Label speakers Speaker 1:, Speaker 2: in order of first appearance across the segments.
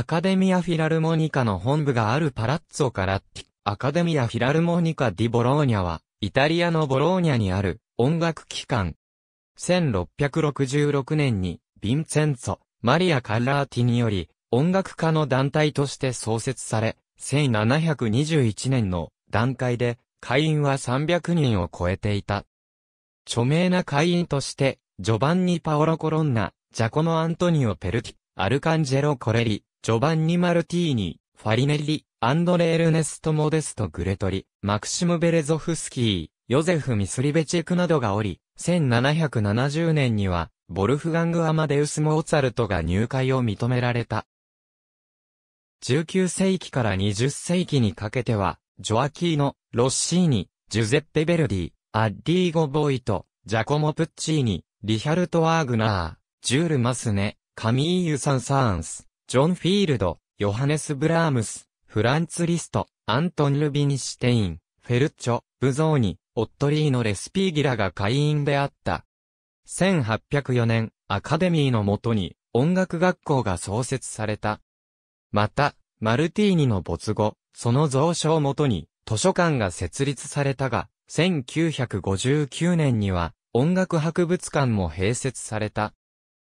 Speaker 1: アカデミア・フィラルモニカの本部があるパラッツォ・カラッティ、アカデミア・フィラルモニカ・ディ・ボローニャは、イタリアのボローニャにある音楽機関。1666年に、ヴィンセンツォ、マリア・カラーティにより、音楽家の団体として創設され、1721年の段階で、会員は300人を超えていた。著名な会員として、ジョバンニ・パオロ・コロンナ、ジャコノ・アントニオ・ペルティ、アルカンジェロ・コレリ、ジョバンニ・マルティーニ、ファリネリ、アンドレ・エルネスト・モデスト・グレトリ、マクシム・ベレゾフスキー、ヨゼフ・ミスリベチェクなどがおり、1770年には、ボルフガング・アマデウス・モーツァルトが入会を認められた。19世紀から20世紀にかけては、ジョアキーノ、ロッシーニ、ジュゼッペ・ベルディ、アッディーゴ・ボイト、ジャコモ・プッチーニ、リヒャルト・ワーグナー、ジュール・マスネ、カミーユ・サン・サーンス、ジョン・フィールド、ヨハネス・ブラームス、フランツ・リスト、アントン・ルビニシュテイン、フェルチョ、ブゾーニ、オットリーノ・レスピーギラが会員であった。1804年、アカデミーのもとに音楽学校が創設された。また、マルティーニの没後、その蔵書をもとに図書館が設立されたが、1959年には音楽博物館も併設された。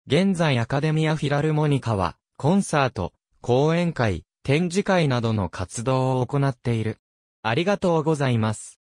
Speaker 1: 現在アカデミア・フィラルモニカは、コンサート、講演会、展示会などの活動を行っている。ありがとうございます。